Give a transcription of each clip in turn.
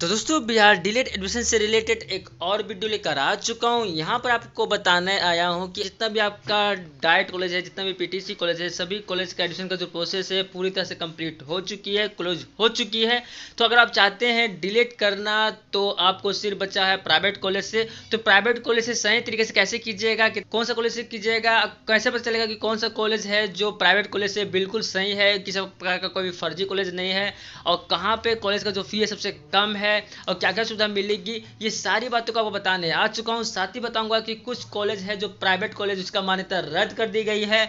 तो दोस्तों Bihar DElEd admission से रिलेटेड एक और वीडियो लेकर आ चुका हूँ यहाँ पर आपको बताने आया हूँ कि जितना भी आपका डाइट कॉलेज है जितना भी पीटीसी कॉलेज है सभी कॉलेज का एडमिशन का जो प्रोसेस है पूरी तरह से कंप्लीट हो चुकी है क्लोज हो चुकी है तो अगर आप चाहते हैं डिलेट करना तो आपको सिर्फ बचा है प्राइवेट कॉलेज से तो प्राइवेट कॉलेज से सही तरीके से कैसे कीजिएगा कि कौन सा कॉलेज से कीजिएगा कैसे पता चलेगा कि कौन सा कॉलेज है जो प्राइवेट कॉलेज से बिल्कुल सही है किसी प्रकार का कोई फर्जी कॉलेज नहीं है और कहाँ पर कॉलेज का जो फी है सबसे कम है है और क्या क्या सुविधा मिलेगी ये सारी बातों को आपको बताने आ चुका हूँ साथ ही बताऊंगा कि कुछ कॉलेज है जो प्राइवेट कॉलेज उसका मान्यता रद्द कर दी गई है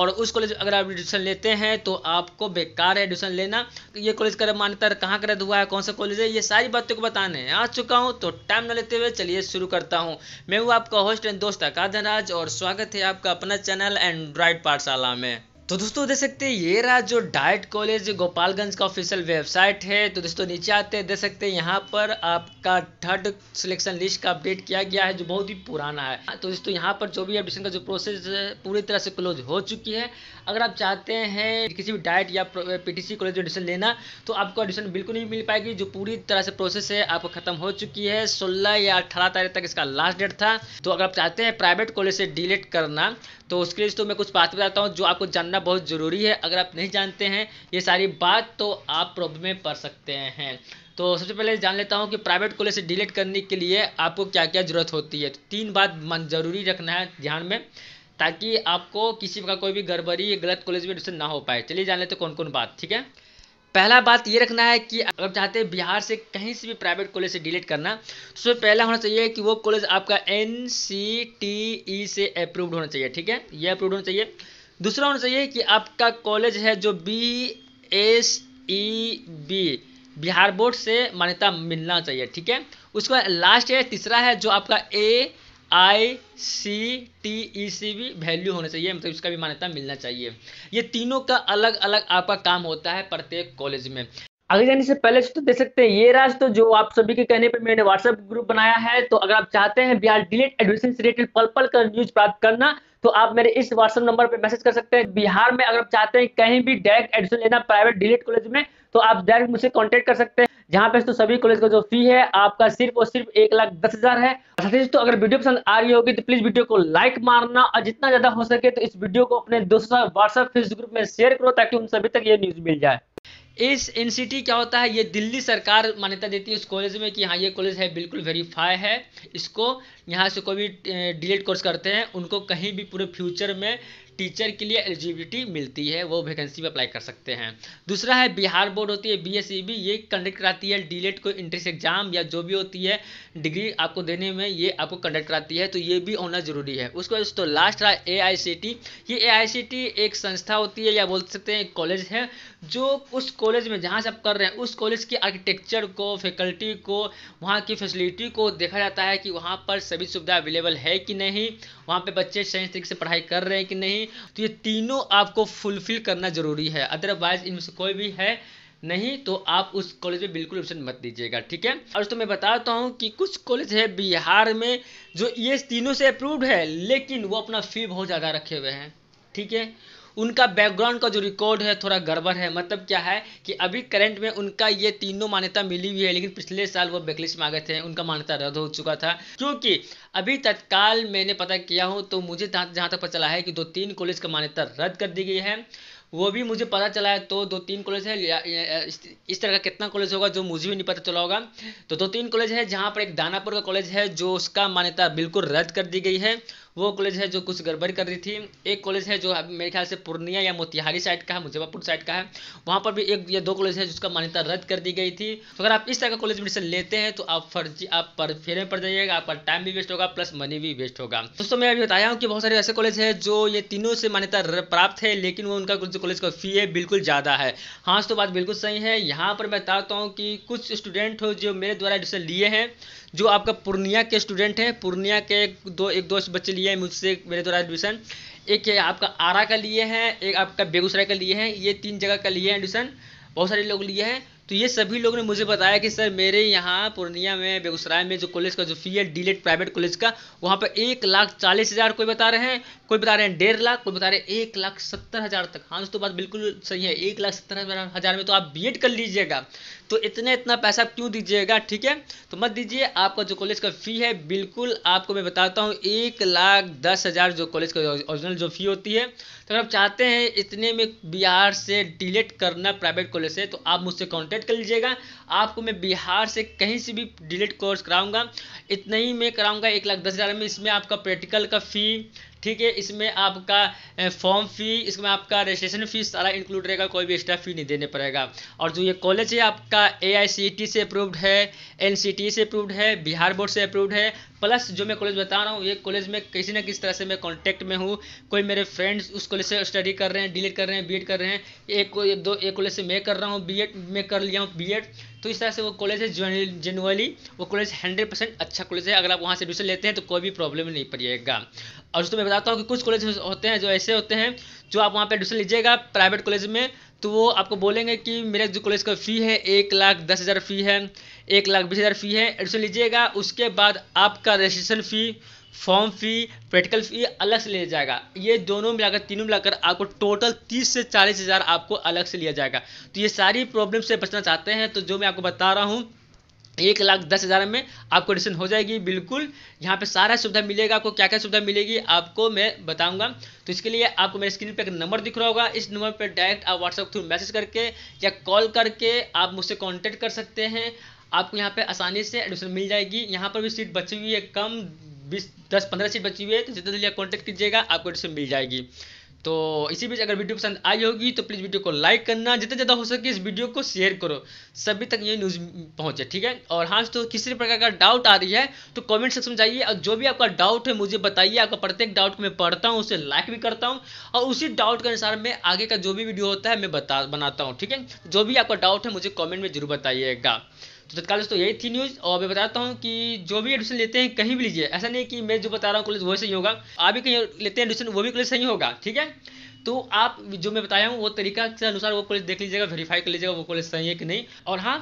और उस कॉलेज अगर आप एडमिशन लेते हैं तो आपको बेकार है एडमिशन लेना ये कॉलेज का मान्यता कहाँ का रद्द हुआ है कौन सा कॉलेज है ये सारी बातों को बताने आ चुका हूँ तो टाइम ना लेते हुए चलिए शुरू करता हूँ मैं हूँ आपका होस्ट एंड दोस्त अकाधन और स्वागत है आपका अपना चैनल एंड्रॉयड पाठशाला में तो दोस्तों देख सकते हैं ये रहा जो डाइट कॉलेज गोपालगंज का ऑफिशियल वेबसाइट है तो दोस्तों नीचे आते हैं देख सकते हैं यहाँ पर आपका थर्ड सिलेक्शन लिस्ट का अपडेट किया गया है जो बहुत ही पुराना है तो दोस्तों यहाँ पर जो भी एडमिशन का जो प्रोसेस पूरी तरह से क्लोज हो चुकी है अगर आप चाहते हैं किसी भी डाइट या पीटीसी कॉलेज एडमिशन लेना तो आपको एडमिशन बिल्कुल नहीं मिल पाएगी जो पूरी तरह से प्रोसेस है आपको खत्म हो चुकी है सोलह या अठारह तारीख तक इसका लास्ट डेट था तो अगर आप चाहते हैं प्राइवेट कॉलेज से डिलेट करना तो उसके लिए तो मैं कुछ बात बताता हूँ जो आपको जानना बहुत ज़रूरी है अगर आप नहीं जानते हैं ये सारी बात तो आप प्रॉब्लम में पढ़ सकते हैं तो सबसे पहले जान लेता हूँ कि प्राइवेट कॉलेज से डिलीट करने के लिए आपको क्या क्या ज़रूरत होती है तो तीन बात ज़रूरी रखना है ध्यान में ताकि आपको किसी का कोई भी गड़बड़ी या गलत कॉलेज में एडमिशन ना हो पाए चलिए जान लेते कौन कौन बात ठीक है पहला बात ये रखना है कि अगर चाहते हैं बिहार से कहीं से भी प्राइवेट कॉलेज से डिलीट करना तो सबसे पहला होना चाहिए कि वो कॉलेज आपका एन e से अप्रूव्ड होना चाहिए ठीक है ये अप्रूव्ड होना चाहिए दूसरा होना चाहिए कि आपका कॉलेज है जो B S E B Bihar board से मान्यता मिलना चाहिए ठीक है उसके बाद लास्ट है तीसरा है जो आपका ए आई सी टी ई सी भी वैल्यू होना चाहिए मतलब इसका भी मान्यता मिलना चाहिए ये तीनों का अलग अलग आपका काम होता है प्रत्येक कॉलेज में आगे जाने से पहले तो देख सकते हैं ये राज तो जो आप सभी के कहने पर मैंने व्हाट्सएप ग्रुप बनाया है तो अगर आप चाहते हैं बिहार डिलेट एडमिशन से रिलेटेड पल पल का न्यूज प्राप्त करना तो आप मेरे इस व्हाट्सएप नंबर पर मैसेज कर सकते हैं बिहार में अगर आप चाहते हैं कहीं भी डायरेक्ट एडमिशन लेना प्राइवेट डिलेट कॉलेज में तो आप डायरेक्ट मुझसे कॉन्टेक्ट कर सकते हैं जहाँ पे तो सभी कॉलेज का जो फी है आपका सिर्फ और सिर्फ एक लाख दस हजार है तो अगर वीडियो पसंद आ रही होगी तो प्लीज वीडियो को लाइक मारना और जितना ज्यादा हो सके तो इस वीडियो को अपने दोस्तों व्हाट्सएप फेसबुक ग्रुप में शेयर करो ताकि उन सभी तक ये न्यूज मिल जाए इस एन क्या होता है ये दिल्ली सरकार मान्यता देती है उस कॉलेज में कि हाँ ये कॉलेज है बिल्कुल वेरीफाई है इसको यहाँ से कोई भी डी कोर्स करते हैं उनको कहीं भी पूरे फ्यूचर में टीचर के लिए एलिजिबिलिटी मिलती है वो वैकेंसी में अप्लाई कर सकते हैं दूसरा है बिहार बोर्ड होती है बी e ये कंडक्ट कराती है डीलेट को इंट्रेंस एग्जाम या जो भी होती है डिग्री आपको देने में ये आपको कंडक्ट कराती है तो ये भी होना जरूरी है उसके बाद दोस्तों लास्ट रहा ए ये ए एक संस्था होती है या बोल सकते हैं कॉलेज है जो उस कॉलेज में जहाँ से आप कर रहे हैं उस कॉलेज की आर्किटेक्चर को फैकल्टी को वहाँ की फैसिलिटी को देखा जाता है कि वहाँ पर सभी सुविधा अवेलेबल है कि नहीं वहाँ पे बच्चे सही तरीके से पढ़ाई कर रहे हैं कि नहीं तो ये तीनों आपको फुलफिल करना जरूरी है अदरवाइज इनमें से कोई भी है नहीं तो आप उस कॉलेज में बिल्कुल ऑप्शन मत दीजिएगा ठीक है और तो मैं बताता हूँ कि कुछ कॉलेज है बिहार में जो ये तीनों से अप्रूव्ड है लेकिन वो अपना फी बहुत ज़्यादा रखे हुए हैं ठीक है उनका बैकग्राउंड का जो रिकॉर्ड है थोड़ा गड़बड़ है मतलब क्या है कि अभी करंट में उनका ये तीनों मान्यता मिली हुई है लेकिन पिछले साल वो बैकलिस्ट में आ गए थे उनका मान्यता रद्द हो चुका था क्योंकि अभी तत्काल मैंने पता किया हूँ तो मुझे जहाँ तक पता चला है कि दो तीन कॉलेज का मान्यता रद्द कर दी गई है वो भी मुझे पता चला है तो दो तीन कॉलेज है इस तरह का कितना कॉलेज होगा जो मुझे भी नहीं पता चला होगा तो दो तीन कॉलेज है जहाँ पर एक दानापुर का कॉलेज है जो उसका मान्यता बिल्कुल रद्द कर दी गई है वो कॉलेज है जो कुछ गड़बड़ कर रही थी एक कॉलेज है जो मेरे ख्याल से पूर्णिया या मोतिहारी साइड का है मुजफ्फरपुर साइड का है वहाँ पर भी एक या दो कॉलेज है जिसका मान्यता रद्द कर दी गई थी तो अगर आप इस तरह का कॉलेज एडमिशन लेते हैं तो आप फर्जी आप पर फेरे में पड़ जाइएगा आपका टाइम भी वेस्ट होगा प्लस मनी भी वेस्ट होगा दोस्तों मैं अभी बताया हूँ कि बहुत सारे ऐसे कॉलेज है जो ये तीनों से मान्यता प्राप्त है लेकिन वो उनका जो कॉलेज का फी है बिल्कुल ज़्यादा है हाँ तो बात बिल्कुल सही है यहाँ पर मैं बताता हूँ कि कुछ स्टूडेंट हो जो मेरे द्वारा एडमिशन लिए हैं जो आपका पूर्णिया के स्टूडेंट है पूर्णिया के दो एक दोस्त बच्चे लिए हैं मुझसे मेरे द्वारा एडमिशन एक है आपका आरा का लिए हैं एक आपका बेगूसराय का लिए हैं ये तीन जगह का लिए हैं एडमिशन बहुत सारे लोग लिए हैं तो ये सभी लोगों ने मुझे बताया कि सर मेरे यहाँ पूर्णिया में बेगूसराय में जो कॉलेज का जो फी है डीलेट प्राइवेट कॉलेज का वहाँ पर एक लाख चालीस हज़ार कोई बता रहे हैं कोई बता रहे हैं डेढ़ लाख कोई बता रहे हैं एक लाख सत्तर हज़ार तक हाँ दोस्तों बात बिल्कुल सही है एक लाख सत्तर हज़ार में तो आप बी कर लीजिएगा तो इतने इतना पैसा क्यों दीजिएगा ठीक है तो मत दीजिए आपका जो कॉलेज का फ़ी है बिल्कुल आपको मैं बताता हूँ एक लाख दस हज़ार जो कॉलेज का ओरिजिनल जो फ़ी होती है तो अगर आप चाहते हैं इतने में बिहार से डिलेट करना प्राइवेट कॉलेज से तो आप मुझसे कॉन्टैक्ट कर लीजिएगा आपको मैं बिहार से कहीं से भी डिलेट कोर्स कराऊँगा इतना ही मैं कराऊँगा एक लाख दस हज़ार में इसमें आपका प्रैक्टिकल का फ़ी ठीक है इसमें आपका फॉर्म फी इसमें आपका रजिस्ट्रेशन फीस सारा इंक्लूड रहेगा कोई भी एक्स्ट्रा फी नहीं देने पड़ेगा और जो ये कॉलेज है आपका ए से अप्रूव्ड है एन से अप्रूव्ड है बिहार बोर्ड से अप्रूव्ड है प्लस जो मैं कॉलेज बता रहा हूँ ये कॉलेज में किसी न किसी तरह से मैं कॉन्टैक्ट में हूँ कोई मेरे फ्रेंड्स उस कॉलेज से स्टडी कर रहे हैं डिलीट कर रहे हैं बी कर रहे हैं एक दो एक कॉलेज से मैं कर रहा हूँ बी में कर लिया हूँ बी तो इस तरह से वो कॉलेज है जेनुअली वो कॉलेज हंड्रेड परसेंट अच्छा कॉलेज है अगर आप वहाँ से एडमिशन लेते हैं तो कोई भी प्रॉब्लम नहीं पड़ेगा और दोस्तों मैं बताता हूँ कि कुछ कॉलेज होते हैं जो ऐसे होते हैं जो आप वहाँ पे एडमिशन लीजिएगा प्राइवेट कॉलेज में तो वो आपको बोलेंगे कि मेरे जो कॉलेज का फ़ी है एक लाख दस हज़ार फ़ी है एक लाख बीस हज़ार फ़ी है एडमिशन लीजिएगा उसके बाद आपका registration fee form fee practical fee अलग से लिया जाएगा ये दोनों मिलाकर तीनों मिलाकर आपको टोटल तीस से चालीस हज़ार आपको अलग से लिया जाएगा तो ये सारी प्रॉब्लम से बचना चाहते हैं तो जो मैं आपको बता रहा हूँ एक लाख दस हज़ार में आपको एडमिशन हो जाएगी बिल्कुल यहाँ पे सारा सुविधा मिलेगा आपको क्या क्या सुविधा मिलेगी आपको मैं बताऊंगा तो इसके लिए आपको मेरे स्क्रीन पे एक नंबर दिख रहा होगा इस नंबर पे डायरेक्ट आप व्हाट्सएप थ्रू मैसेज करके या कॉल करके आप मुझसे कांटेक्ट कर सकते हैं आपको यहाँ पर आसानी से एडमिशन मिल जाएगी यहाँ पर भी सीट बची हुई है कम बीस दस पंद्रह सीट बची हुई है तो जितना जल्दी आप कॉन्टैक्ट कीजिएगा आपको एडमिशन मिल जाएगी तो इसी बीच अगर वीडियो पसंद आई होगी तो प्लीज़ वीडियो को लाइक करना जितना ज़्यादा हो सके इस वीडियो को शेयर करो सभी तक ये न्यूज़ पहुंचे ठीक है और हाँ तो किसी भी प्रकार का डाउट आ रही है तो कमेंट सेक्शन में जाइए और जो भी आपका डाउट है मुझे बताइए आपका प्रत्येक डाउट को मैं पढ़ता हूँ उसे लाइक भी करता हूँ और उसी डाउट के अनुसार मैं आगे का जो भी वीडियो होता है मैं बता बनाता हूँ ठीक है जो भी आपका डाउट है मुझे कॉमेंट में जरूर बताइएगा तो तत्काल दोस्तों यही थी न्यूज़ और मैं बताता हूँ कि जो भी एडमिशन लेते हैं कहीं भी लीजिए ऐसा नहीं कि मैं जो बता रहा हूँ कॉलेज वही सही होगा आप भी कहीं लेते हैं एडमिशन वो भी कॉलेज सही होगा ठीक है तो आप जो मैं बताया हूँ वो तरीका के अनुसार वो कॉलेज देख लीजिएगा वेरीफाई कर लीजिएगा वो कॉलेज सही है कि नहीं और हाँ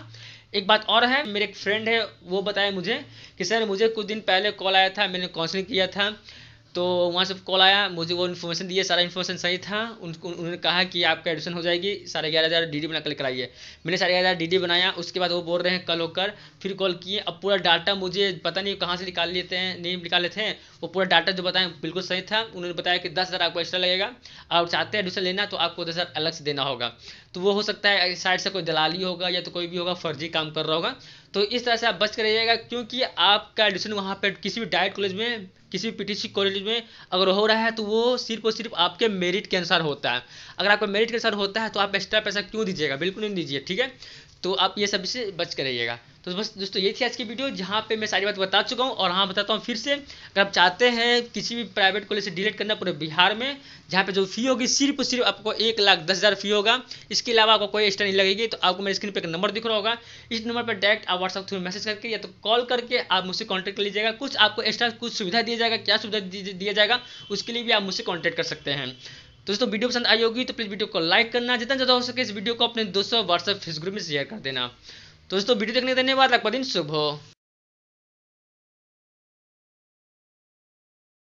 एक बात और है मेरे एक फ्रेंड है वो बताया मुझे कि सर मुझे कुछ दिन पहले कॉल आया था मैंने काउंसलिंग किया था तो वहाँ से कॉल आया मुझे वो इन्फॉर्मेशन दिए सारा इन्फॉर्मेशन सही था उनको उन्होंने कहा कि आपका एडमिशन हो जाएगी साढ़े ग्यारह हज़ार डी डी बना कल कराइए मैंने साढ़े ग्यारह हज़ार डी बनाया उसके बाद वो बोल रहे हैं कल होकर फिर कॉल किए अब पूरा डाटा मुझे पता नहीं कहाँ से निकाल लेते हैं नहीं निकाल लेते हैं वो पूरा डाटा जो बताएं बिल्कुल सही था उन्होंने बताया कि दस हज़ार आपको एक्स्ट्रा लगेगा और चाहते हैं एडमिशन लेना तो आपको दस हज़ार अलग से देना होगा तो वो हो सकता है साइड से कोई दलाली होगा या तो कोई भी होगा फर्जी काम कर रहा होगा तो इस तरह से आप बच कर रहिएगा क्योंकि आपका एडमिशन वहाँ पर किसी भी डाइट कॉलेज में किसी भी पीटीसी कॉलेज में अगर हो रहा है तो वो सिर्फ और सिर्फ आपके मेरिट के अनुसार होता है अगर आपका मेरिट के अनुसार होता है तो आप एक्स्ट्रा पैसा क्यों दीजिएगा बिल्कुल नहीं दीजिए ठीक है तो आप ये सब से बच कर रहिएगा तो बस दोस्तों ये थी आज की वीडियो जहाँ पे मैं सारी बात बता चुका हूँ और हाँ बताता हूँ फिर से अगर आप चाहते हैं किसी भी प्राइवेट कॉलेज से डिलेट करना पूरे बिहार में जहाँ पे जो फी होगी सिर्फ और सिर्फ आपको एक लाख दस हज़ार फी होगा इसके अलावा आपको कोई एक्स्ट्रा नहीं लगेगी तो आपको मेरे स्क्रीन पर एक नंबर दिख रहा होगा इस नंबर पर डायरेक्ट आप व्हाट्सअप थ्रू मैसेज करके या तो कॉल करके आप मुझसे कॉन्टैक्ट कर लीजिएगा कुछ आपको एक्स्ट्रा कुछ सुविधा दिया जाएगा क्या सुविधा दिया जाएगा उसके लिए भी आप मुझसे कॉन्टैक्ट कर सकते हैं दोस्तों वीडियो पसंद आई होगी तो प्लीज़ वीडियो को लाइक करना जितना ज़्यादा हो सके इस वीडियो को अपने दोस्तों व्हाट्सएप फेस ग्रुप में शेयर कर देना दोस्तों वीडियो देखने धन्यवाद आपका दिन शुभ हो